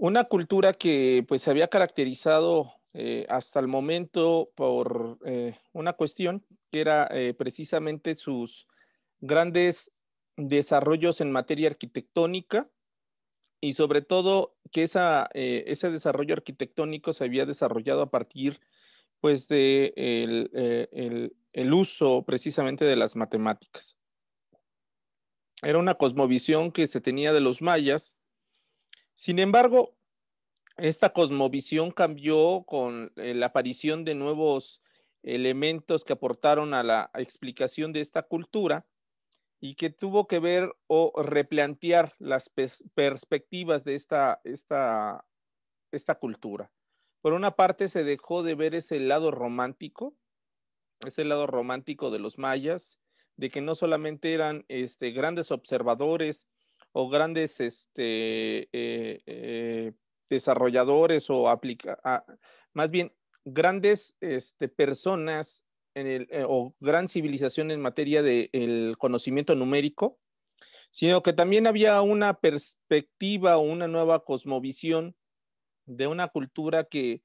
Una cultura que pues se había caracterizado eh, hasta el momento por eh, una cuestión que era eh, precisamente sus grandes desarrollos en materia arquitectónica y sobre todo que esa, ese desarrollo arquitectónico se había desarrollado a partir pues de el uso precisamente de las matemáticas. Era una cosmovisión que se tenía de los mayas, sin embargo, esta cosmovisión cambió con eh, la aparición de nuevos elementos que aportaron a la explicación de esta cultura y que tuvo que ver o replantear las perspectivas de esta, esta, cultura. Por una parte, se dejó de ver ese lado romántico, ese lado romántico de los mayas, de que no solamente eran este, grandes observadores, o grandes este, eh, eh, desarrolladores o aplica, ah, más bien grandes este, personas eh, o gran civilización en materia del conocimiento numérico, sino que también había una perspectiva o una nueva cosmovisión de una cultura que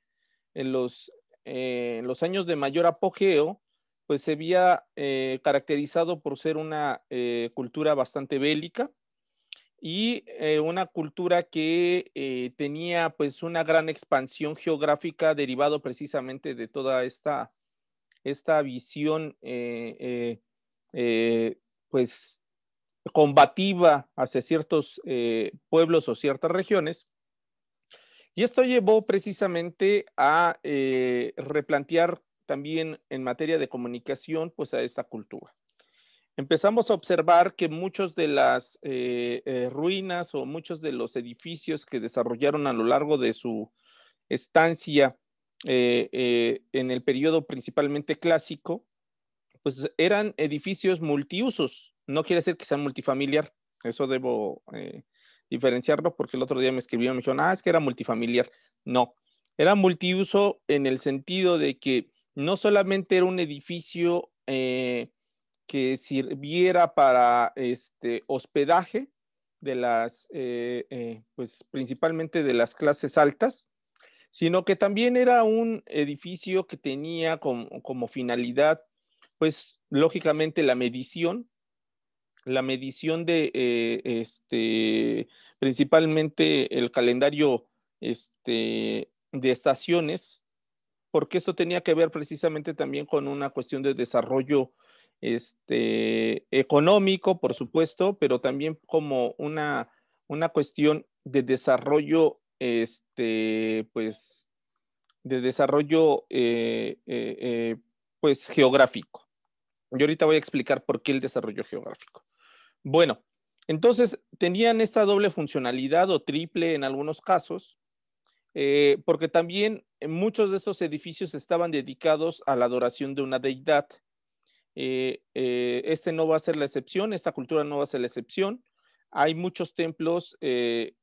en los, en los años de mayor apogeo pues se había caracterizado por ser una cultura bastante bélica, y eh, una cultura que eh, tenía pues una gran expansión geográfica derivado precisamente de toda esta, esta visión eh, pues combativa hacia ciertos pueblos o ciertas regiones. Y esto llevó precisamente a replantear también en materia de comunicación pues a esta cultura empezamos a observar que muchos de las eh, eh, ruinas o muchos de los edificios que desarrollaron a lo largo de su estancia eh, en el periodo principalmente clásico, pues eran edificios multiusos. No quiere decir que sean multifamiliar, eso debo diferenciarlo porque el otro día me escribieron, me dijeron, ah, es que era multifamiliar. No, era multiuso en el sentido de que no solamente era un edificio que sirviera para este hospedaje de las, eh, eh, pues principalmente de las clases altas, sino que también era un edificio que tenía como, finalidad, pues lógicamente la medición, la medición de eh, este, principalmente el calendario este, de estaciones, porque esto tenía que ver precisamente también con una cuestión de desarrollo este, económico, por supuesto, pero también como una, una cuestión de desarrollo, este, pues, de desarrollo, eh, eh, eh, pues, geográfico. Yo ahorita voy a explicar por qué el desarrollo geográfico. Bueno, entonces tenían esta doble funcionalidad o triple en algunos casos, porque también muchos de estos edificios estaban dedicados a la adoración de una deidad eh, eh, este no va a ser la excepción, esta cultura no va a ser la excepción. Hay muchos templos, eh,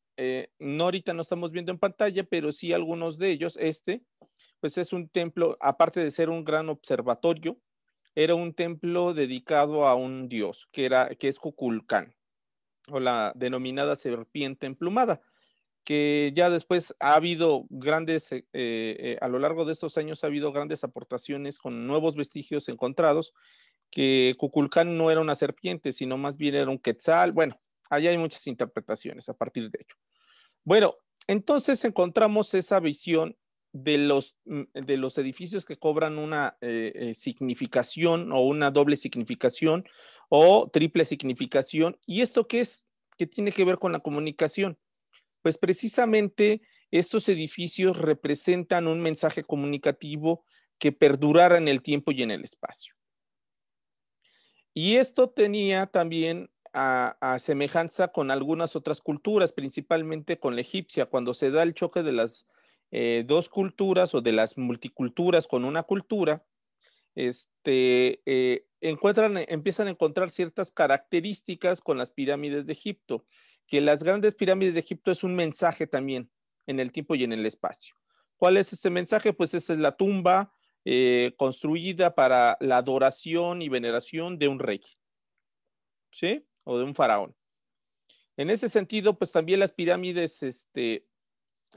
no ahorita no estamos viendo en pantalla, pero sí algunos de ellos. Este, pues es un templo, aparte de ser un gran observatorio, era un templo dedicado a un dios, que, era, que es Cuculcán, o la denominada serpiente emplumada que ya después ha habido grandes, eh, eh, a lo largo de estos años ha habido grandes aportaciones con nuevos vestigios encontrados, que Cuculcán no era una serpiente, sino más bien era un quetzal. Bueno, allá hay muchas interpretaciones a partir de ello. Bueno, entonces encontramos esa visión de los, mm, de los edificios que cobran una eh, significación o una doble significación o triple significación. ¿Y esto qué es? ¿Qué tiene que ver con la comunicación. Pues precisamente estos edificios representan un mensaje comunicativo que perdurara en el tiempo y en el espacio. Y esto tenía también a, semejanza con algunas otras culturas, principalmente con la egipcia, cuando se da el choque de las eh, dos culturas o de las multiculturas con una cultura, este, eh, empiezan a encontrar ciertas características con las pirámides de Egipto que las grandes pirámides de Egipto es un mensaje también en el tiempo y en el espacio. ¿Cuál es ese mensaje? Pues esa es la tumba eh, construida para la adoración y veneración de un rey, ¿sí? O de un faraón. En ese sentido, pues también las pirámides este,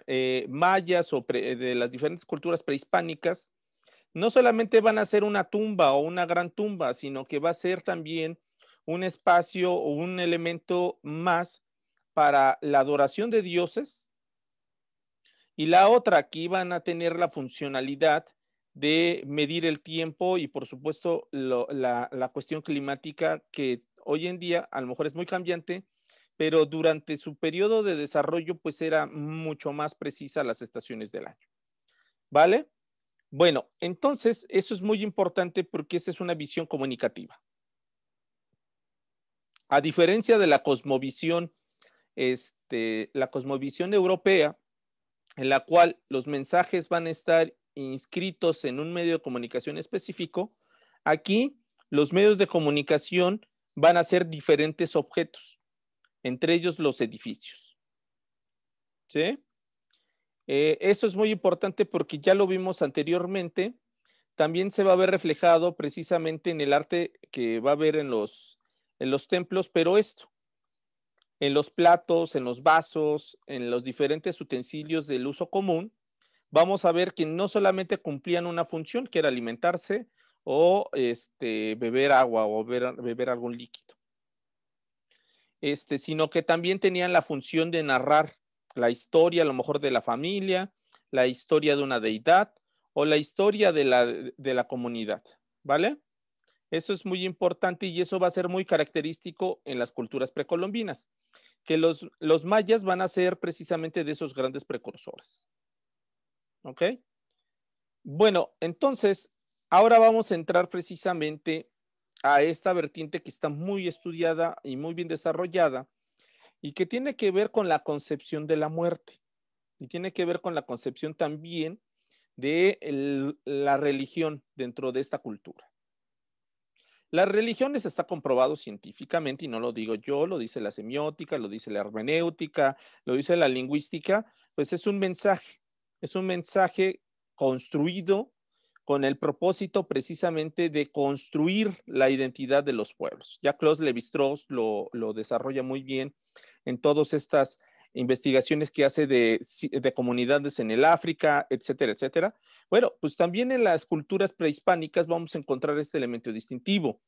eh, mayas o de las diferentes culturas prehispánicas, no solamente van a ser una tumba o una gran tumba, sino que va a ser también un espacio o un elemento más para la adoración de dioses y la otra que iban a tener la funcionalidad de medir el tiempo y por supuesto la, la, cuestión climática que hoy en día a lo mejor es muy cambiante, pero durante su periodo de desarrollo pues era mucho más precisa las estaciones del año. ¿Vale? Bueno, entonces eso es muy importante porque esa es una visión comunicativa. A diferencia de la cosmovisión este, la cosmovisión europea, en la cual los mensajes van a estar inscritos en un medio de comunicación específico, aquí los medios de comunicación van a ser diferentes objetos, entre ellos los edificios. ¿Sí? Eh, eso es muy importante porque ya lo vimos anteriormente, también se va a ver reflejado precisamente en el arte que va a haber en los, en los templos, pero esto, en los platos, en los vasos, en los diferentes utensilios del uso común, vamos a ver que no solamente cumplían una función, que era alimentarse o este, beber agua o beber, algún líquido, este, sino que también tenían la función de narrar la historia, a lo mejor de la familia, la historia de una deidad o la historia de la, de la comunidad, ¿vale? Eso es muy importante y eso va a ser muy característico en las culturas precolombinas, que los, los mayas van a ser precisamente de esos grandes precursores. ¿Ok? Bueno, entonces, ahora vamos a entrar precisamente a esta vertiente que está muy estudiada y muy bien desarrollada y que tiene que ver con la concepción de la muerte y tiene que ver con la concepción también de la religión dentro de esta cultura. Las religiones está comprobado científicamente, y no lo digo yo, lo dice la semiótica, lo dice la hermenéutica, lo dice la lingüística, pues es un mensaje, es un mensaje construido con el propósito precisamente de construir la identidad de los pueblos. Ya Claude levi strauss lo, lo desarrolla muy bien en todas estas investigaciones que hace de, comunidades en el África, etcétera, etcétera. Bueno, pues también en las culturas prehispánicas vamos a encontrar este elemento distintivo.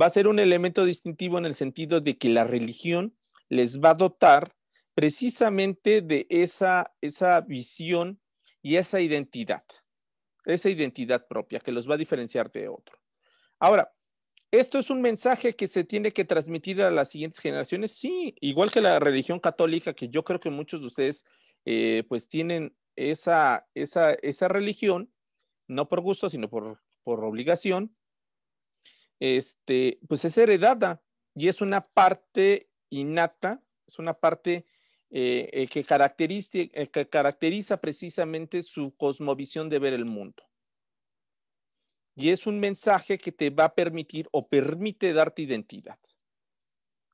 Va a ser un elemento distintivo en el sentido de que la religión les va a dotar precisamente de esa, esa visión y esa identidad, esa identidad propia que los va a diferenciar de otro. Ahora, esto es un mensaje que se tiene que transmitir a las siguientes generaciones, sí, igual que la religión católica, que yo creo que muchos de ustedes eh, pues tienen esa, religión, no por gusto, sino por, obligación, este, pues es heredada y es una parte innata, es una parte eh, eh, que, que caracteriza precisamente su cosmovisión de ver el mundo. Y es un mensaje que te va a permitir o permite darte identidad.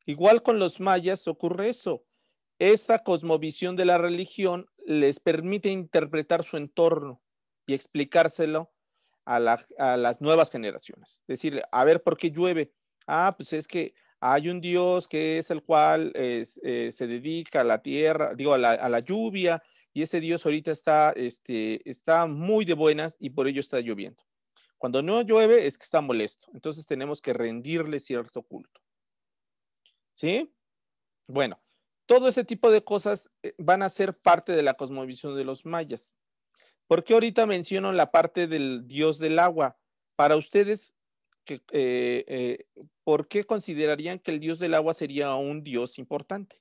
Igual con los mayas ocurre eso. Esta cosmovisión de la religión les permite interpretar su entorno y explicárselo a, las nuevas generaciones. Es decir, a ver, ¿por qué llueve? Ah, pues es que hay un Dios que es el cual eh, se dedica a la tierra, digo, a la, a la, lluvia, y ese Dios ahorita está, este, está muy de buenas y por ello está lloviendo. Cuando no llueve es que está molesto. Entonces tenemos que rendirle cierto culto. ¿Sí? Bueno, todo ese tipo de cosas eh, van a ser parte de la cosmovisión de los mayas. ¿Por qué ahorita menciono la parte del dios del agua? Para ustedes, eh, eh, ¿por qué considerarían que el dios del agua sería un dios importante?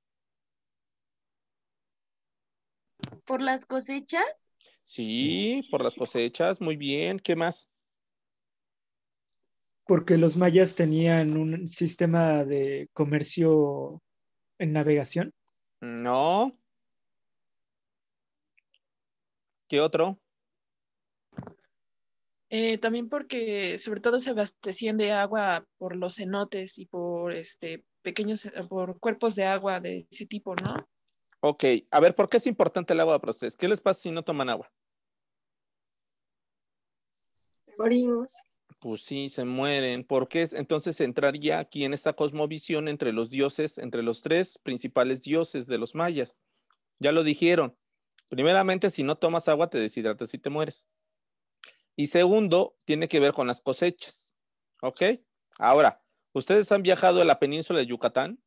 ¿Por las cosechas? Sí, por las cosechas, muy bien. ¿Qué más? porque los mayas tenían un sistema de comercio en navegación. No. ¿Qué otro? Eh, también porque sobre todo se abastecían de agua por los cenotes y por este pequeños eh, por cuerpos de agua de ese tipo, ¿no? Ok, a ver, ¿por qué es importante el agua para ustedes? ¿Qué les pasa si no toman agua? Morimos. Pues sí, se mueren. ¿Por qué? Entonces entraría aquí en esta cosmovisión entre los dioses, entre los tres principales dioses de los mayas. Ya lo dijeron. Primeramente, si no tomas agua, te deshidratas y te mueres. Y segundo, tiene que ver con las cosechas. ¿Ok? Ahora, ¿ustedes han viajado a la península de Yucatán?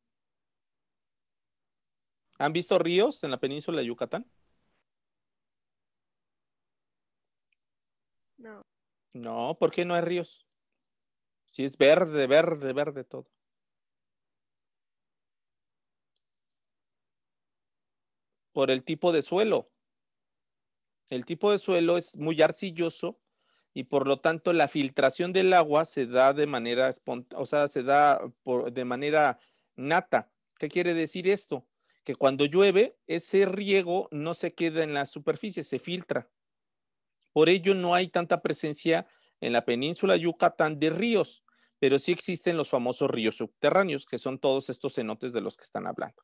¿Han visto ríos en la península de Yucatán? No. No, ¿por qué no hay ríos? Si es verde, verde, verde todo. Por el tipo de suelo. El tipo de suelo es muy arcilloso y por lo tanto la filtración del agua se da de manera espontánea, o sea, se da por, de manera nata. ¿Qué quiere decir esto? Que cuando llueve, ese riego no se queda en la superficie, se filtra. Por ello no hay tanta presencia en la península Yucatán de ríos, pero sí existen los famosos ríos subterráneos, que son todos estos cenotes de los que están hablando.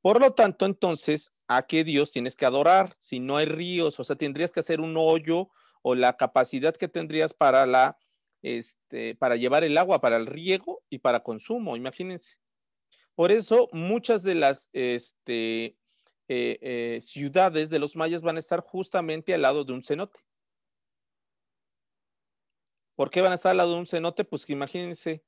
Por lo tanto, entonces, ¿a qué Dios tienes que adorar si no hay ríos? O sea, tendrías que hacer un hoyo o la capacidad que tendrías para la este, para llevar el agua para el riego y para consumo, imagínense. Por eso muchas de las este, eh, eh, ciudades de los mayas van a estar justamente al lado de un cenote. ¿Por qué van a estar al lado de un cenote? Pues que imagínense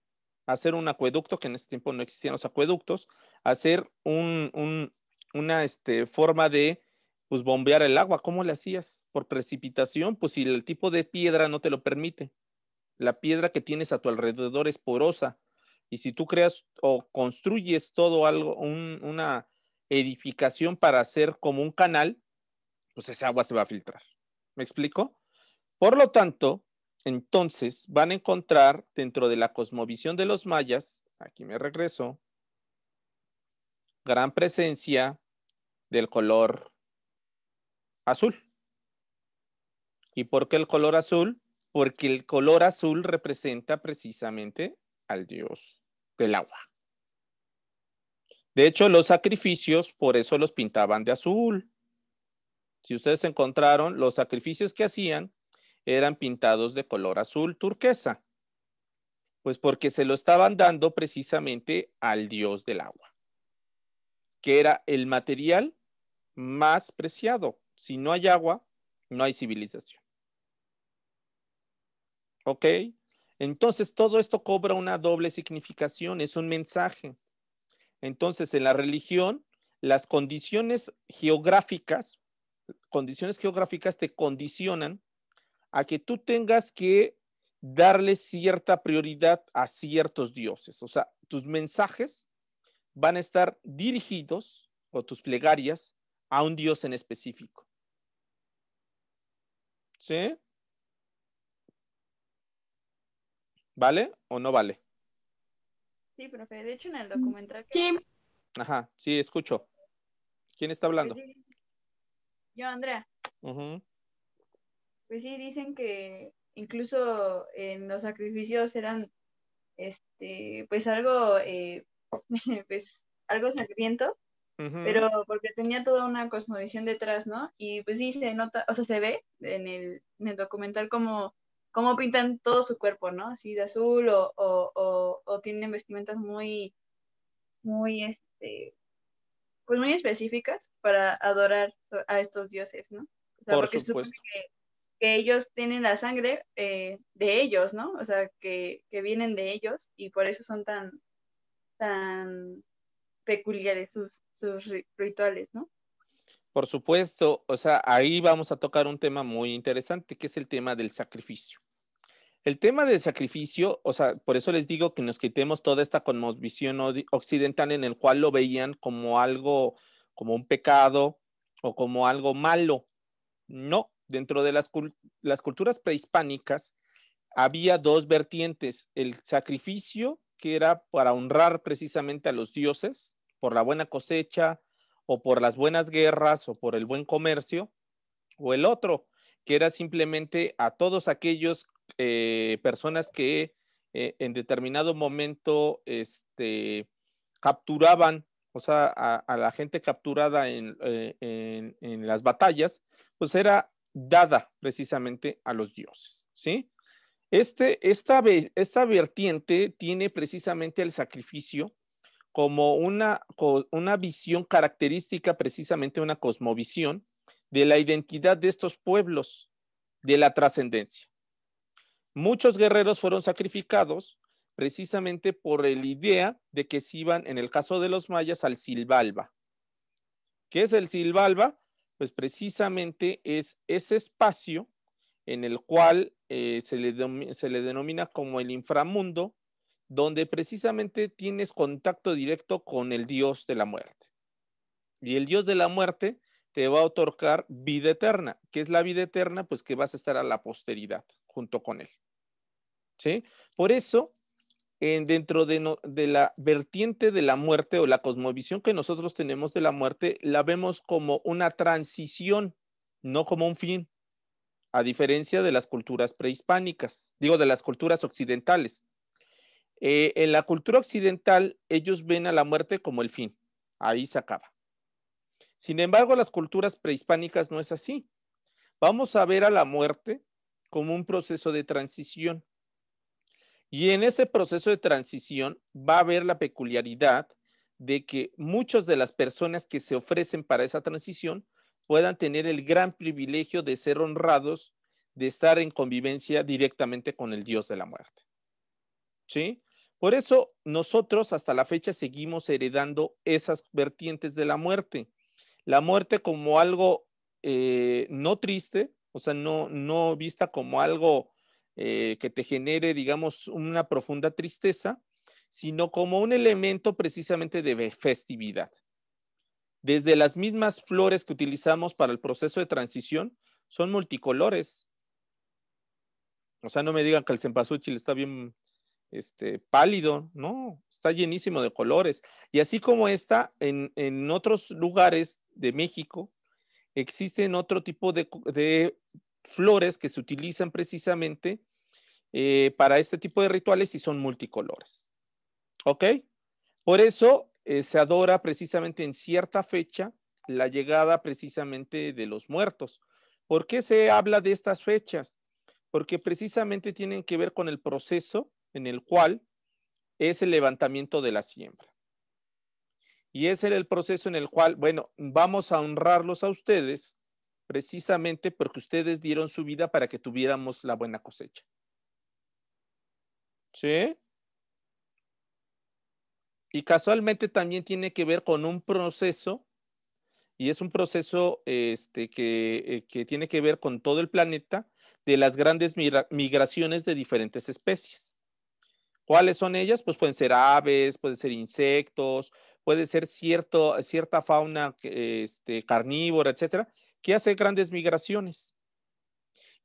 hacer un acueducto, que en ese tiempo no existían los acueductos, hacer una este, forma de pues, bombear el agua. ¿Cómo le hacías? Por precipitación, pues si el tipo de piedra no te lo permite. La piedra que tienes a tu alrededor es porosa. Y si tú creas o construyes todo algo, una edificación para hacer como un canal, pues esa agua se va a filtrar. ¿Me explico? Por lo tanto, entonces van a encontrar dentro de la cosmovisión de los mayas, aquí me regreso, gran presencia del color azul. ¿Y por qué el color azul? Porque el color azul representa precisamente al dios del agua. De hecho, los sacrificios, por eso los pintaban de azul. Si ustedes encontraron, los sacrificios que hacían eran pintados de color azul turquesa, pues porque se lo estaban dando precisamente al dios del agua, que era el material más preciado. Si no hay agua, no hay civilización. ¿Ok? Entonces todo esto cobra una doble significación, es un mensaje. Entonces en la religión, las condiciones geográficas, condiciones geográficas te condicionan a que tú tengas que darle cierta prioridad a ciertos dioses. O sea, tus mensajes van a estar dirigidos o tus plegarias a un dios en específico. ¿Sí? ¿Vale o no vale? Sí, profe. De hecho, en el mm. documental. Sí. Ajá, sí, escucho. ¿Quién está hablando? Yo, Andrea. Pues sí, dicen que incluso en los sacrificios eran este, pues algo, eh, pues algo sangriento, pero porque tenía toda una cosmovisión detrás, ¿no? Y pues sí, se nota, o sea, se ve en el, documental como cómo pintan todo su cuerpo, ¿no? Así de azul o, o, tienen vestimentas muy, muy, este, pues muy específicas para adorar a estos dioses, ¿no? O sea, porque supuesto. que que ellos tienen la sangre eh, de ellos, ¿no? O sea, que, vienen de ellos y por eso son tan, tan peculiares sus, sus rituales, ¿no? Por supuesto, o sea, ahí vamos a tocar un tema muy interesante, que es el tema del sacrificio. El tema del sacrificio, o sea, por eso les digo que nos quitemos toda esta conmovisión occidental en el cual lo veían como algo, como un pecado o como algo malo. No, Dentro de las, culturas prehispánicas había dos vertientes, el sacrificio, que era para honrar precisamente a los dioses por la buena cosecha o por las buenas guerras o por el buen comercio, o el otro, que era simplemente a todos aquellos eh, personas que eh, en determinado momento este, capturaban, o sea, a, la gente capturada eh, en, en, las batallas, pues era dada precisamente a los dioses, ¿sí? Este, esta, esta vertiente tiene precisamente el sacrificio como una, una visión característica, precisamente una cosmovisión de la identidad de estos pueblos, de la trascendencia. Muchos guerreros fueron sacrificados precisamente por la idea de que se iban, en el caso de los mayas, al Silbalba. ¿Qué es el Silbalba? pues precisamente es ese espacio en el cual eh, se, le se le denomina como el inframundo, donde precisamente tienes contacto directo con el Dios de la muerte. Y el Dios de la muerte te va a otorgar vida eterna. que es la vida eterna? Pues que vas a estar a la posteridad junto con él. ¿Sí? Por eso dentro de, la vertiente de la muerte o la cosmovisión que nosotros tenemos de la muerte, la vemos como una transición, no como un fin, a diferencia de las culturas prehispánicas, digo, de las culturas occidentales. Eh, en la cultura occidental, ellos ven a la muerte como el fin, ahí se acaba. Sin embargo, las culturas prehispánicas no es así. Vamos a ver a la muerte como un proceso de transición y en ese proceso de transición va a haber la peculiaridad de que muchas de las personas que se ofrecen para esa transición puedan tener el gran privilegio de ser honrados, de estar en convivencia directamente con el Dios de la muerte. ¿Sí? Por eso nosotros hasta la fecha seguimos heredando esas vertientes de la muerte. La muerte como algo eh, no triste, o sea, no, no vista como algo eh, que te genere, digamos, una profunda tristeza, sino como un elemento precisamente de festividad. Desde las mismas flores que utilizamos para el proceso de transición, son multicolores. O sea, no me digan que el cempasúchil está bien este, pálido, no, está llenísimo de colores. Y así como está, en, otros lugares de México existen otro tipo de, flores que se utilizan precisamente eh, para este tipo de rituales si son multicolores. ¿Ok? Por eso eh, se adora precisamente en cierta fecha la llegada precisamente de los muertos. ¿Por qué se habla de estas fechas? Porque precisamente tienen que ver con el proceso en el cual es el levantamiento de la siembra. Y ese era el proceso en el cual, bueno, vamos a honrarlos a ustedes precisamente porque ustedes dieron su vida para que tuviéramos la buena cosecha. ¿Sí? Y casualmente también tiene que ver con un proceso, y es un proceso este, que, eh, que tiene que ver con todo el planeta, de las grandes migraciones de diferentes especies. ¿Cuáles son ellas? Pues pueden ser aves, pueden ser insectos, puede ser cierto, cierta fauna este, carnívora, etcétera, que hace grandes migraciones.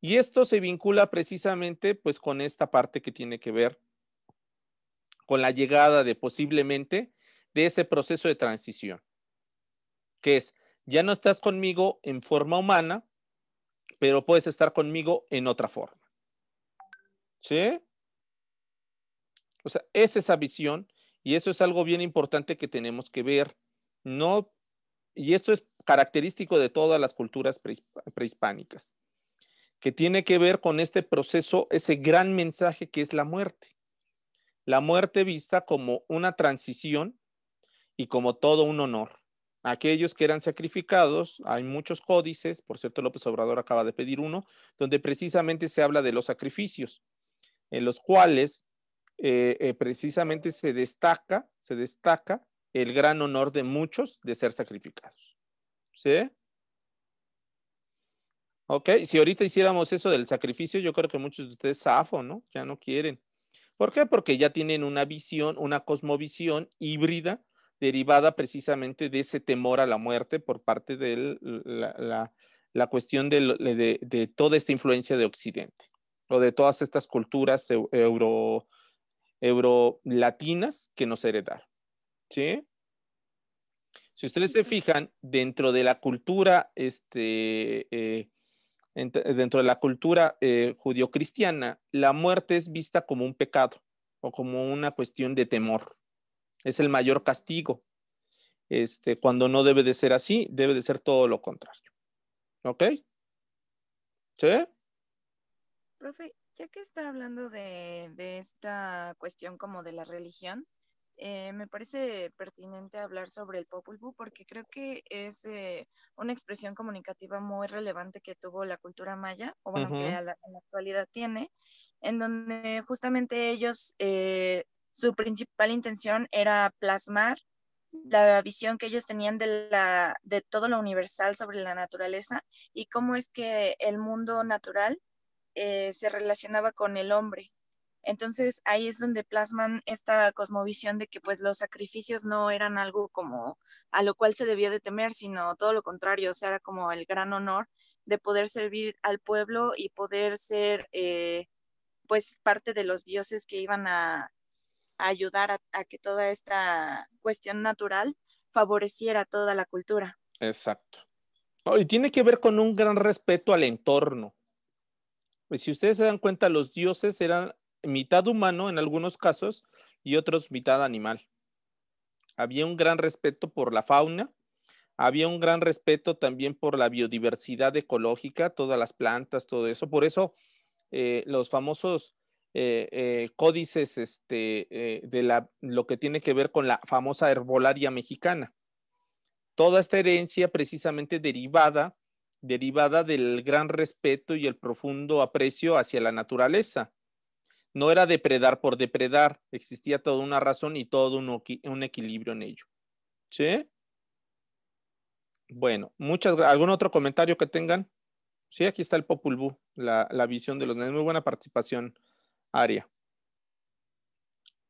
Y esto se vincula precisamente pues con esta parte que tiene que ver con la llegada de posiblemente de ese proceso de transición, que es, ya no estás conmigo en forma humana, pero puedes estar conmigo en otra forma. ¿Sí? O sea, es esa visión y eso es algo bien importante que tenemos que ver. No, y esto es característico de todas las culturas prehispánicas que tiene que ver con este proceso, ese gran mensaje que es la muerte. La muerte vista como una transición y como todo un honor. Aquellos que eran sacrificados, hay muchos códices, por cierto López Obrador acaba de pedir uno, donde precisamente se habla de los sacrificios, en los cuales eh, eh, precisamente se destaca, se destaca el gran honor de muchos de ser sacrificados. ¿Sí? Ok, si ahorita hiciéramos eso del sacrificio, yo creo que muchos de ustedes zafo, ¿no? Ya no quieren. ¿Por qué? Porque ya tienen una visión, una cosmovisión híbrida derivada precisamente de ese temor a la muerte por parte de la, cuestión de, toda esta influencia de Occidente o de todas estas culturas euro, latinas que nos heredaron. ¿Sí? Si ustedes se fijan, dentro de la cultura este, eh, dentro de la cultura eh, judio-cristiana, la muerte es vista como un pecado o como una cuestión de temor. Es el mayor castigo. Este, cuando no debe de ser así, debe de ser todo lo contrario. ¿Ok? ¿Sí? Profe, ya que está hablando de esta cuestión como de la religión, eh, me parece pertinente hablar sobre el Popol Vuh porque creo que es eh, una expresión comunicativa muy relevante que tuvo la cultura maya, o bueno, que en la actualidad tiene, en donde justamente ellos, eh, su principal intención era plasmar la visión que ellos tenían de, la, de todo lo universal sobre la naturaleza y cómo es que el mundo natural se relacionaba con el hombre entonces ahí es donde plasman esta cosmovisión de que pues los sacrificios no eran algo como a lo cual se debía de temer, sino todo lo contrario, o sea, era como el gran honor de poder servir al pueblo y poder ser eh, pues parte de los dioses que iban a, ayudar a, que toda esta cuestión natural favoreciera toda la cultura. Exacto. y tiene que ver con un gran respeto al entorno. Pues si ustedes se dan cuenta, los dioses eran mitad humano en algunos casos y otros mitad animal. Había un gran respeto por la fauna, había un gran respeto también por la biodiversidad ecológica, todas las plantas, todo eso. Por eso eh, los famosos eh, eh, códices este, de lo que tiene que ver con la famosa herbolaria mexicana. Toda esta herencia precisamente derivada, derivada del gran respeto y el profundo aprecio hacia la naturaleza no era depredar por depredar, existía toda una razón y todo un, equilibrio en ello. ¿Sí? Bueno, muchas, ¿algún otro comentario que tengan? Sí, aquí está el Popul la, visión de los Muy buena participación, Aria.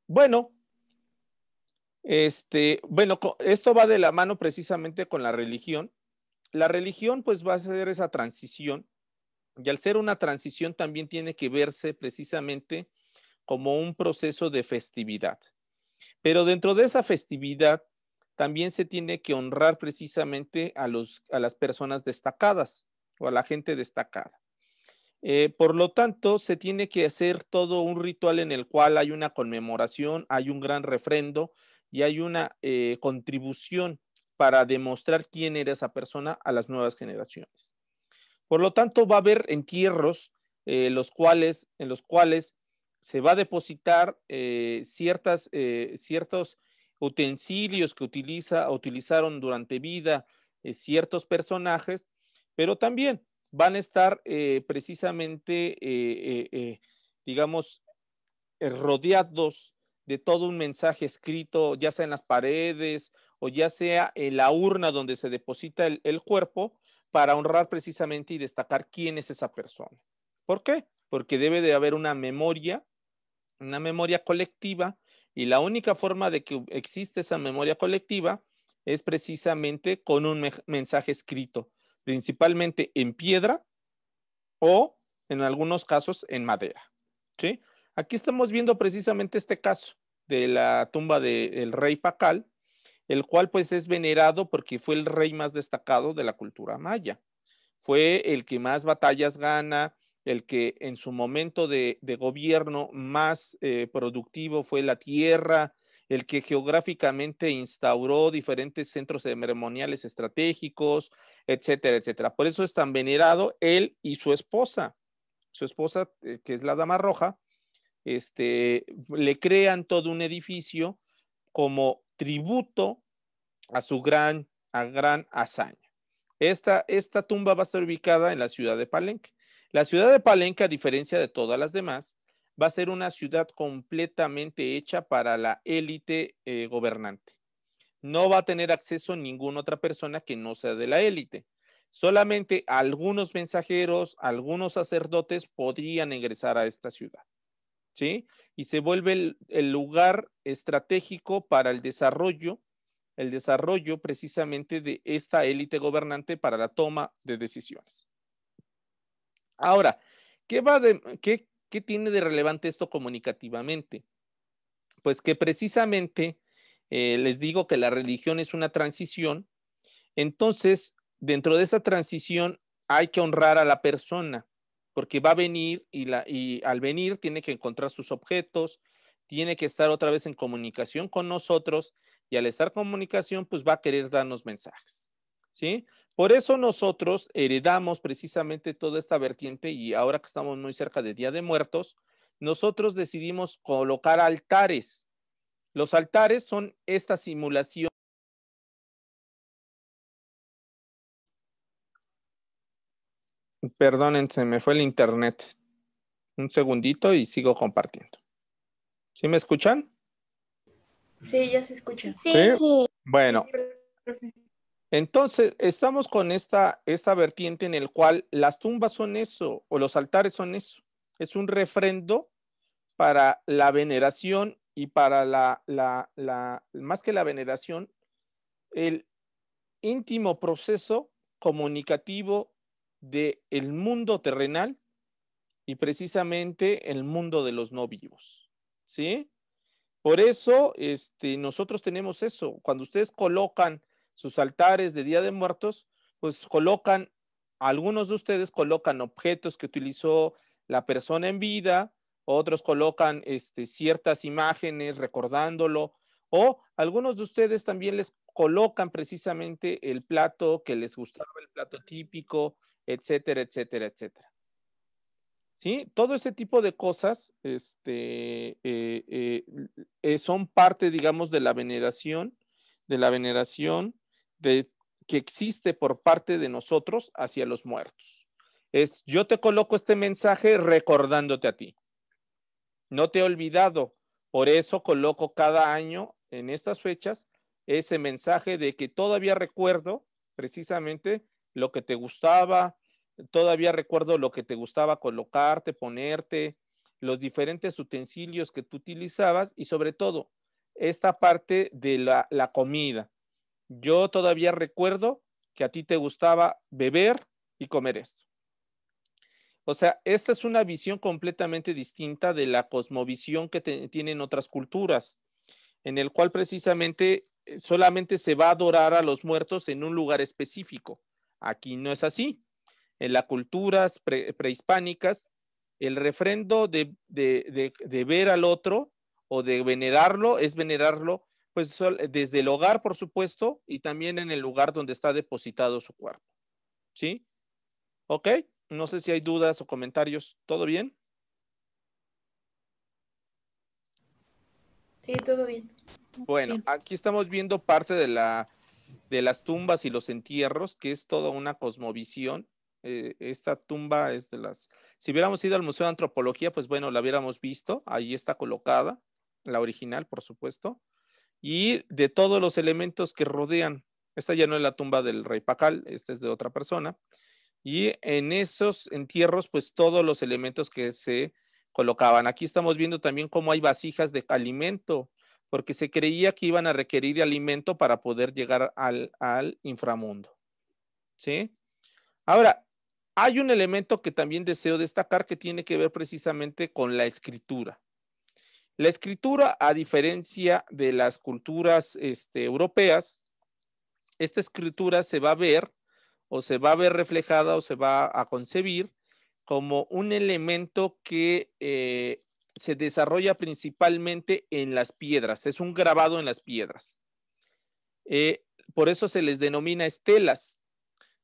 Bueno, este, bueno, esto va de la mano precisamente con la religión. La religión, pues, va a ser esa transición y al ser una transición también tiene que verse precisamente como un proceso de festividad. Pero dentro de esa festividad también se tiene que honrar precisamente a, los, a las personas destacadas o a la gente destacada. Eh, por lo tanto, se tiene que hacer todo un ritual en el cual hay una conmemoración, hay un gran refrendo y hay una eh, contribución para demostrar quién era esa persona a las nuevas generaciones. Por lo tanto, va a haber entierros eh, los en los cuales se va a depositar eh, eh, ciertos utensilios que utiliza, utilizaron durante vida ciertos personajes, pero también van a estar precisamente, digamos, rodeados de todo un mensaje escrito, ya sea en las paredes o ya sea en la urna donde se deposita el cuerpo, para honrar precisamente y destacar quién es esa persona. ¿Por qué? Porque debe de haber una memoria, una memoria colectiva, y la única forma de que existe esa memoria colectiva es precisamente con un mensaje escrito, principalmente en piedra o en algunos casos en madera. ¿sí? Aquí estamos viendo precisamente este caso de la tumba del rey Pacal, el cual pues es venerado porque fue el rey más destacado de la cultura maya. Fue el que más batallas gana, el que en su momento de, gobierno más eh, productivo fue la tierra, el que geográficamente instauró diferentes centros ceremoniales estratégicos, etcétera, etcétera. Por eso es tan venerado él y su esposa. Su esposa, eh, que es la Dama Roja, este, le crean todo un edificio como tributo a su gran, a gran hazaña. Esta, esta tumba va a estar ubicada en la ciudad de Palenque. La ciudad de Palenque, a diferencia de todas las demás, va a ser una ciudad completamente hecha para la élite eh, gobernante. No va a tener acceso ninguna otra persona que no sea de la élite. Solamente algunos mensajeros, algunos sacerdotes podrían ingresar a esta ciudad. ¿Sí? Y se vuelve el lugar estratégico para el desarrollo el desarrollo precisamente de esta élite gobernante para la toma de decisiones. Ahora, ¿qué, va de, qué, qué tiene de relevante esto comunicativamente? Pues que precisamente eh, les digo que la religión es una transición, entonces dentro de esa transición hay que honrar a la persona, porque va a venir y, la, y al venir tiene que encontrar sus objetos, tiene que estar otra vez en comunicación con nosotros, y al estar comunicación, pues va a querer darnos mensajes, ¿sí? Por eso nosotros heredamos precisamente toda esta vertiente y ahora que estamos muy cerca de Día de Muertos, nosotros decidimos colocar altares. Los altares son esta simulación. Perdónense, me fue el internet. Un segundito y sigo compartiendo. ¿Sí me escuchan? Sí, ya se escucha. Sí, sí. Bueno. Entonces, estamos con esta, esta vertiente en el cual las tumbas son eso, o los altares son eso. Es un refrendo para la veneración y para la, más que la veneración, el íntimo proceso comunicativo del el mundo terrenal y precisamente el mundo de los no vivos. ¿Sí? Por eso, este, nosotros tenemos eso. Cuando ustedes colocan sus altares de Día de Muertos, pues colocan, algunos de ustedes colocan objetos que utilizó la persona en vida, otros colocan este, ciertas imágenes recordándolo, o algunos de ustedes también les colocan precisamente el plato que les gustaba, el plato típico, etcétera, etcétera, etcétera. Todo ese tipo de cosas este, eh, eh, eh, son parte, digamos, de la veneración, de la veneración de, que existe por parte de nosotros hacia los muertos. Es, yo te coloco este mensaje recordándote a ti. No te he olvidado, por eso coloco cada año en estas fechas ese mensaje de que todavía recuerdo precisamente lo que te gustaba, Todavía recuerdo lo que te gustaba colocarte, ponerte, los diferentes utensilios que tú utilizabas y sobre todo esta parte de la, comida. Yo todavía recuerdo que a ti te gustaba beber y comer esto. O sea, esta es una visión completamente distinta de la cosmovisión que tienen otras culturas, en el cual precisamente eh, solamente se va a adorar a los muertos en un lugar específico. Aquí no es así en las culturas prehispánicas, el refrendo de, ver al otro o de venerarlo es venerarlo pues desde el hogar, por supuesto, y también en el lugar donde está depositado su cuerpo. ¿Sí? ¿Ok? No sé si hay dudas o comentarios. ¿Todo bien? Sí, todo bien. Bueno, aquí estamos viendo parte de, la, de las tumbas y los entierros, que es toda una cosmovisión eh, esta tumba es de las... Si hubiéramos ido al Museo de Antropología, pues bueno, la hubiéramos visto. Ahí está colocada, la original, por supuesto. Y de todos los elementos que rodean, esta ya no es la tumba del rey Pacal, esta es de otra persona. Y en esos entierros, pues todos los elementos que se colocaban. Aquí estamos viendo también cómo hay vasijas de alimento, porque se creía que iban a requerir alimento para poder llegar al, al inframundo. ¿Sí? Ahora, hay un elemento que también deseo destacar que tiene que ver precisamente con la escritura. La escritura, a diferencia de las culturas este, europeas, esta escritura se va a ver o se va a ver reflejada o se va a concebir como un elemento que eh, se desarrolla principalmente en las piedras, es un grabado en las piedras. Eh, por eso se les denomina estelas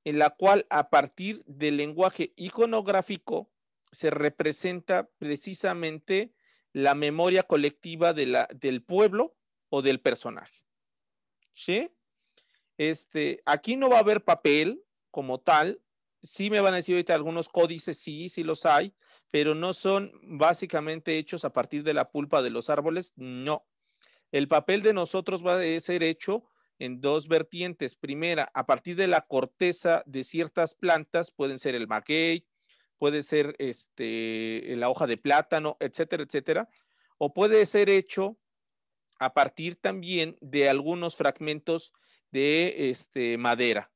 en la cual a partir del lenguaje iconográfico se representa precisamente la memoria colectiva del pueblo o del personaje. ¿Sí? Este, aquí no va a haber papel como tal. Sí me van a decir ahorita algunos códices, sí, sí los hay, pero no son básicamente hechos a partir de la pulpa de los árboles, no. El papel de nosotros va a ser hecho en dos vertientes. Primera, a partir de la corteza de ciertas plantas, pueden ser el maguey, puede ser este, la hoja de plátano, etcétera, etcétera, o puede ser hecho a partir también de algunos fragmentos de este, madera.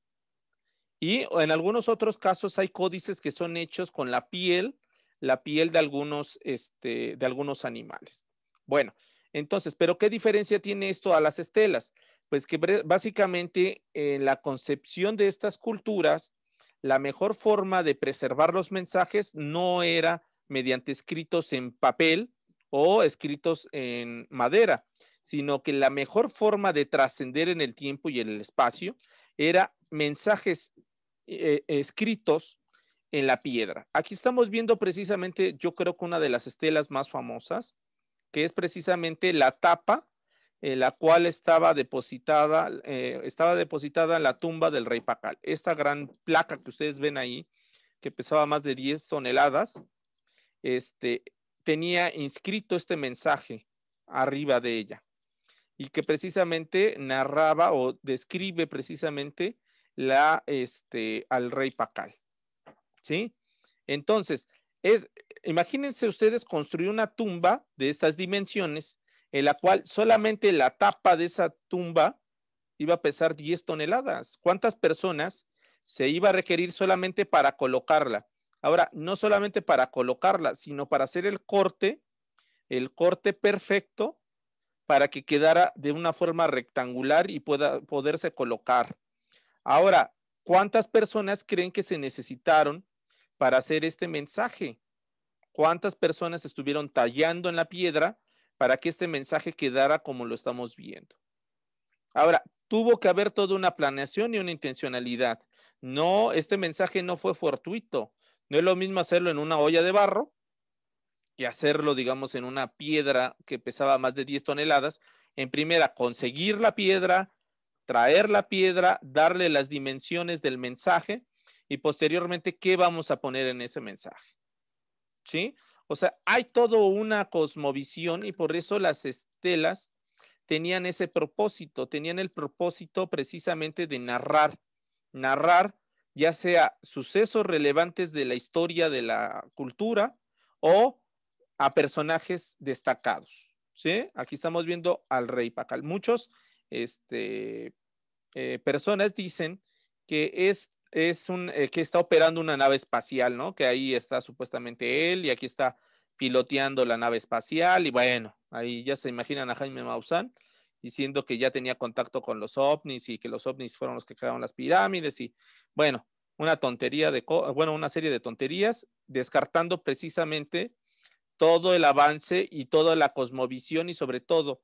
Y en algunos otros casos hay códices que son hechos con la piel, la piel de algunos, este, de algunos animales. Bueno, entonces, ¿pero qué diferencia tiene esto a las estelas? Pues que básicamente en eh, la concepción de estas culturas, la mejor forma de preservar los mensajes no era mediante escritos en papel o escritos en madera, sino que la mejor forma de trascender en el tiempo y en el espacio era mensajes eh, escritos en la piedra. Aquí estamos viendo precisamente, yo creo que una de las estelas más famosas, que es precisamente la tapa eh, la cual estaba depositada, eh, estaba depositada en la tumba del rey Pacal. Esta gran placa que ustedes ven ahí, que pesaba más de 10 toneladas, este, tenía inscrito este mensaje arriba de ella y que precisamente narraba o describe precisamente la, este, al rey Pacal. ¿Sí? Entonces, es, imagínense ustedes construir una tumba de estas dimensiones en la cual solamente la tapa de esa tumba iba a pesar 10 toneladas. ¿Cuántas personas se iba a requerir solamente para colocarla? Ahora, no solamente para colocarla, sino para hacer el corte, el corte perfecto para que quedara de una forma rectangular y pueda poderse colocar. Ahora, ¿cuántas personas creen que se necesitaron para hacer este mensaje? ¿Cuántas personas estuvieron tallando en la piedra para que este mensaje quedara como lo estamos viendo. Ahora, tuvo que haber toda una planeación y una intencionalidad. No, este mensaje no fue fortuito. No es lo mismo hacerlo en una olla de barro que hacerlo, digamos, en una piedra que pesaba más de 10 toneladas. En primera, conseguir la piedra, traer la piedra, darle las dimensiones del mensaje y posteriormente qué vamos a poner en ese mensaje. ¿Sí? O sea, hay toda una cosmovisión y por eso las estelas tenían ese propósito, tenían el propósito precisamente de narrar, narrar ya sea sucesos relevantes de la historia de la cultura o a personajes destacados. ¿sí? Aquí estamos viendo al rey Pacal. Muchos este, eh, personas dicen que es es un eh, que está operando una nave espacial, ¿no? Que ahí está supuestamente él y aquí está piloteando la nave espacial y bueno, ahí ya se imaginan a Jaime Maussan diciendo que ya tenía contacto con los ovnis y que los ovnis fueron los que crearon las pirámides y bueno, una tontería de bueno, una serie de tonterías descartando precisamente todo el avance y toda la cosmovisión y sobre todo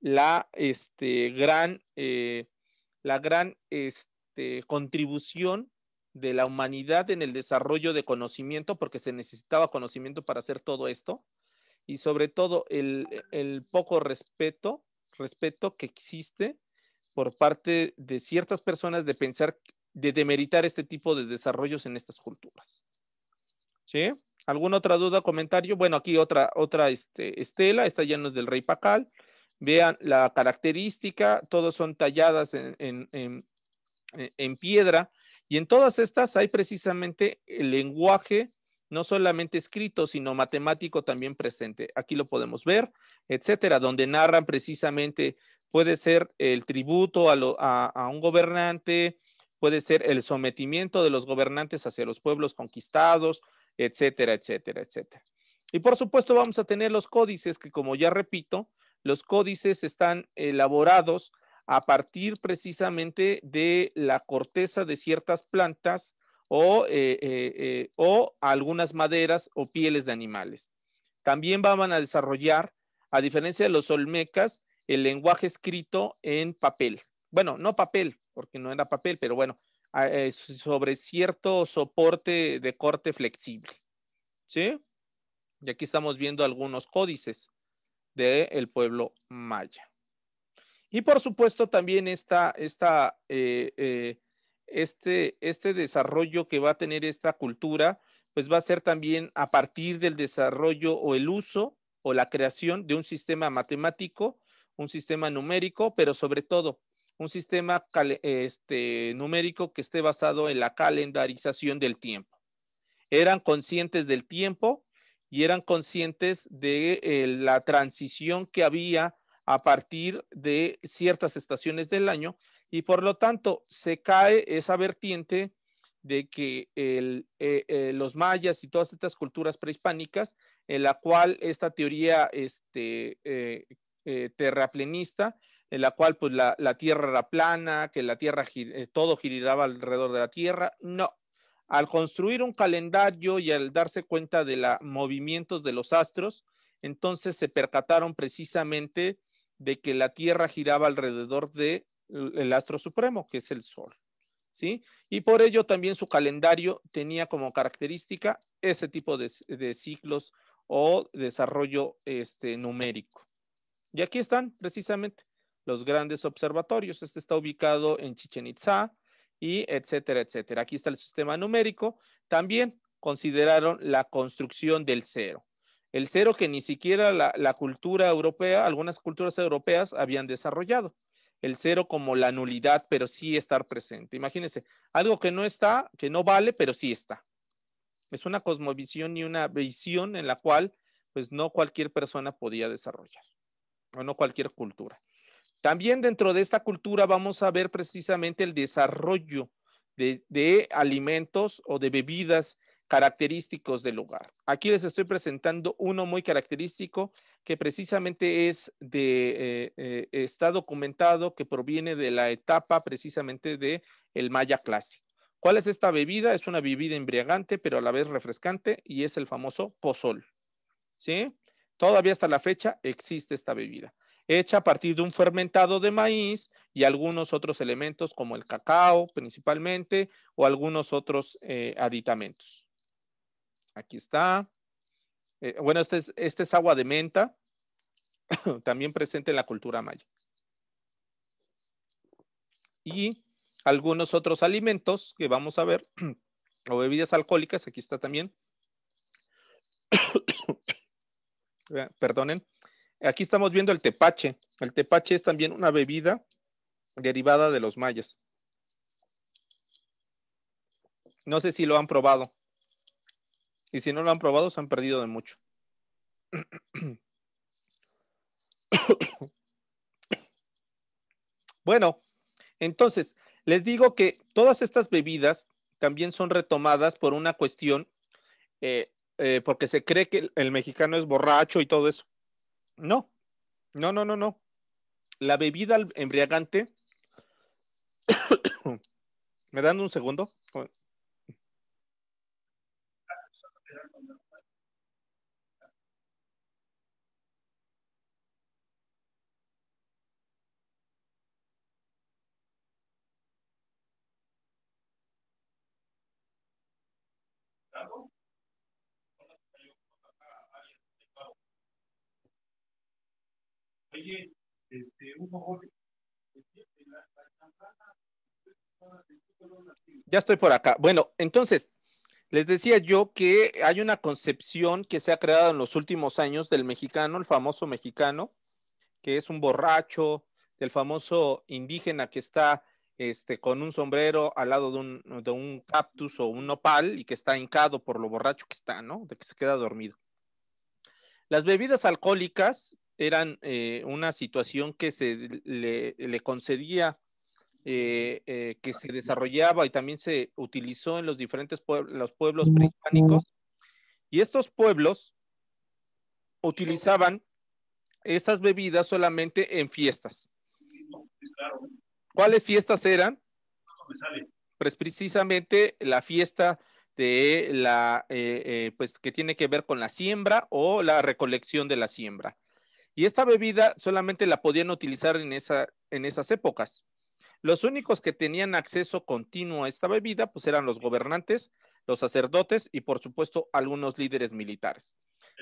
la este gran eh, la gran este, este, contribución de la humanidad en el desarrollo de conocimiento, porque se necesitaba conocimiento para hacer todo esto, y sobre todo el, el poco respeto, respeto que existe por parte de ciertas personas de pensar, de demeritar este tipo de desarrollos en estas culturas. ¿Sí? ¿Alguna otra duda, comentario? Bueno, aquí otra, otra este, estela, esta ya no es del rey Pacal. Vean la característica, todos son talladas en, en, en eh, en piedra. Y en todas estas hay precisamente el lenguaje no solamente escrito, sino matemático también presente. Aquí lo podemos ver, etcétera, donde narran precisamente, puede ser el tributo a, un gobernante, puede ser el sometimiento de los gobernantes hacia los pueblos conquistados, etcétera, etcétera, etcétera. Y por supuesto vamos a tener los códices, que como ya repito, los códices están elaborados a partir precisamente de la corteza de ciertas plantas eh, eh, eh, o, algunas maderas o pieles de animales. También van a desarrollar, a diferencia de los olmecas, el lenguaje escrito en papel. Bueno, no papel, porque no era papel, pero bueno, sobre cierto soporte de corte flexible. ¿Sí? Y aquí estamos viendo algunos códices del pueblo maya. Y por supuesto también eh, eh, este, este desarrollo que va a tener esta cultura, pues va a ser también a partir del desarrollo o el uso o la creación de un sistema matemático, un sistema numérico, pero sobre todo un sistema este, numérico que esté basado en la calendarización del tiempo. Eran conscientes del tiempo y eran conscientes de eh, la transición que había a partir de ciertas estaciones del año y por lo tanto se cae esa vertiente de que eh, eh, los mayas y todas estas culturas prehispánicas, en la cual esta teoría este, eh, terraplenista, en la cual pues la, la, tierra era plana, que la tierra todo giraba alrededor de la tierra, no. Al construir un calendario y al darse cuenta de los movimientos de los astros, entonces se percataron precisamente de que la Tierra giraba alrededor del el astro supremo, que es el Sol. ¿Sí? Y por ello también su calendario tenía como característica ese tipo de, ciclos o desarrollo este, numérico. Y aquí están precisamente los grandes observatorios. Este está ubicado en Chichen Itza y etcétera, etcétera. Aquí está el sistema numérico. También consideraron la construcción del cero. El cero que ni siquiera la, cultura europea, algunas culturas europeas habían desarrollado el cero como la nulidad, pero sí estar presente. Imagínense, algo que no está, que no vale, pero sí está. Es una cosmovisión y una visión en la cual, pues no cualquier persona podía desarrollar, o no cualquier cultura. También dentro de esta cultura vamos a ver precisamente el desarrollo de alimentos o de bebidas característicos del lugar. Aquí les estoy presentando uno muy característico que precisamente es de, eh, eh, está documentado que proviene de la etapa precisamente de el maya clásico. ¿Cuál es esta bebida? Es una bebida embriagante, pero a la vez refrescante y es el famoso pozol. ¿Sí? Todavía hasta la fecha existe esta bebida, hecha a partir de un fermentado de maíz y algunos otros elementos como el cacao principalmente o algunos otros eh, aditamentos. Aquí está. Eh, bueno, este este es agua de menta, también presente en la cultura maya. Y algunos otros alimentos que vamos a ver, o bebidas alcohólicas, aquí está también. Perdonen. Aquí estamos viendo el tepache. El tepache es también una bebida derivada de los mayas. No sé si lo han probado. Y si no lo han probado, se han perdido de mucho. Bueno, entonces, les digo que todas estas bebidas también son retomadas por una cuestión, eh, eh, porque se cree que el, el mexicano es borracho y todo eso. No, no, no, no, no. La bebida embriagante. ¿Me dan un segundo? Este, este, ya estoy por acá. Bueno, entonces, les decía yo que hay una concepción que se ha creado en los últimos años del mexicano, el famoso mexicano, que es un borracho, del famoso indígena que está este, con un sombrero al lado de un, de un cactus o un nopal y que está hincado por lo borracho que está, ¿no? De que se queda dormido. Las bebidas alcohólicas eran eh, una situación que se le, concedía, eh, eh, que se desarrollaba y también se utilizó en los diferentes pueblos, los pueblos prehispánicos. Y estos pueblos utilizaban estas bebidas solamente en fiestas. ¿Cuáles fiestas eran? Pues precisamente la fiesta de la, pues que tiene que ver con la siembra o la recolección de la siembra. Y esta bebida solamente la podían utilizar en, esas épocas. Los únicos que tenían acceso continuo a esta bebida pues eran los gobernantes, los sacerdotes y por supuesto algunos líderes militares.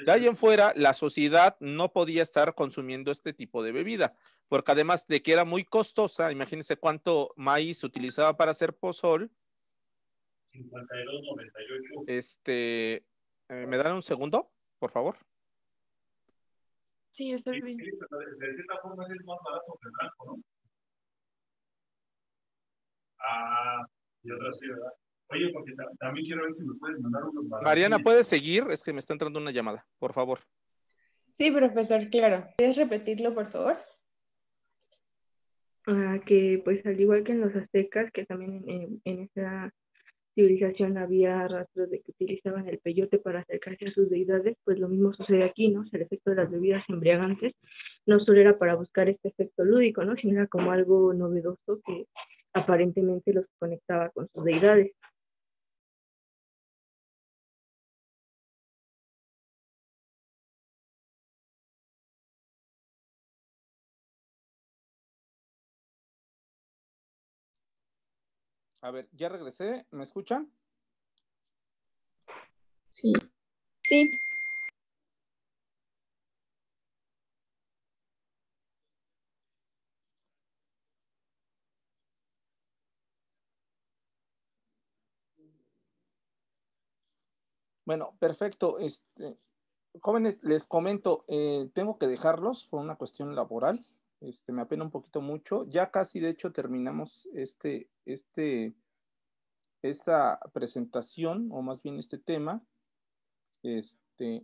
De ahí en fuera, la sociedad no podía estar consumiendo este tipo de bebida, porque además de que era muy costosa, imagínense cuánto maíz utilizaba para hacer pozol. 52.98. Este, eh, ¿me dan un segundo, por favor? Sí, está bien. de cierta forma es más barato que el blanco, ¿no? Ah, y otra sí, ¿verdad? Oye, porque también quiero ver si me puedes mandar unos baratos. Mariana, ¿puedes seguir? Es que me está entrando una llamada, por favor. Sí, profesor, claro. ¿Puedes repetirlo, por favor? Ah, que pues al igual que en los aztecas, que también en, en esa civilización había rastros de que utilizaban el peyote para acercarse a sus deidades, pues lo mismo sucede aquí, ¿no? el efecto de las bebidas embriagantes no solo era para buscar este efecto lúdico, ¿no? Sino era como algo novedoso que aparentemente los conectaba con sus deidades. A ver, ya regresé, ¿me escuchan? Sí. Sí. Bueno, perfecto. Este, jóvenes, les comento, eh, tengo que dejarlos por una cuestión laboral. Este, me apena un poquito mucho. Ya casi, de hecho, terminamos este, este, esta presentación, o más bien este tema. Este,